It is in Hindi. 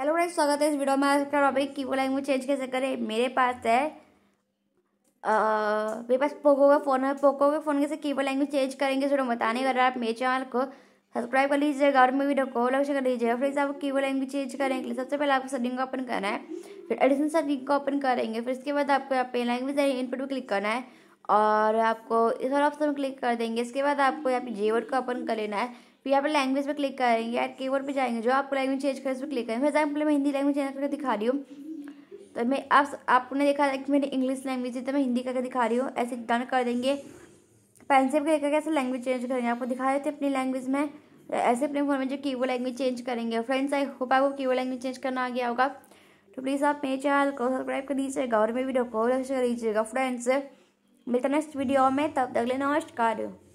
हेलो फ्रेंड्स स्वागत है इस वीडियो में आपका टॉपिक की लैंग्वेज चेंज कैसे करें मेरे पास है आ, मेरे पास पोको का फ़ोन है पोको के फ़ोन कैसे कीबोर्ड लैंग्वेज चेंज करेंगे थोड़ा बताने अगर आप मेरे चैनल को सब्सक्राइब कर लीजिएगा और मेरे वीडियो को लक्ष्य कर लीजिएगा फ्रेंड्स आप कीबोर्ड लैंग्वेज चेंज करेंगे सबसे पहले आपको सेटिंग ओपन करना है फिर एडिशन सेटिंग को ओपन करेंगे फिर इसके बाद आपको यहाँ पे लैंग्वेज इनपुट पर क्लिक करना है और आपको इस और ऑप्शन में क्लिक कर देंगे इसके बाद आपको यहाँ पे जे वर्ड को ओपन कर लेना है फिर यहाँ पे लैंग्वेज पे क्लिक करेंगे या की वर्ड पर जाएंगे जो आपको लैंग्वेज चेंज करें उस पर क्लिक करें फॉर एग्जाम्पल मैं हिंदी लैंग्वेज चेंज करके दिखा रही हूँ तो मैं आप आपने देखा कि मेरी इंग्लिश लैंग्वेज है तो मैं हिंदी करके दिखा रही हूँ ऐसे डन कर देंगे पेंसिल पर करके कैसे लैंग्वेज चेंज करेंगे आपको दिखा रहे थे अपनी लैंग्वेज में ऐसे अपने फोन में जो की लैंग्वेज चेंज करेंगे फ्रेंड्स आई होप आपको की लैंग्वेज चेंज करना आ गया होगा तो प्लीज़ आप मेरे चैनल को सब्सक्राइब कर दीजिएगा और मेरे वीडियो को कर दीजिएगा फ्रेंड्स मिलते हैं नेक्स्ट वीडियो में तब तक नमस्कार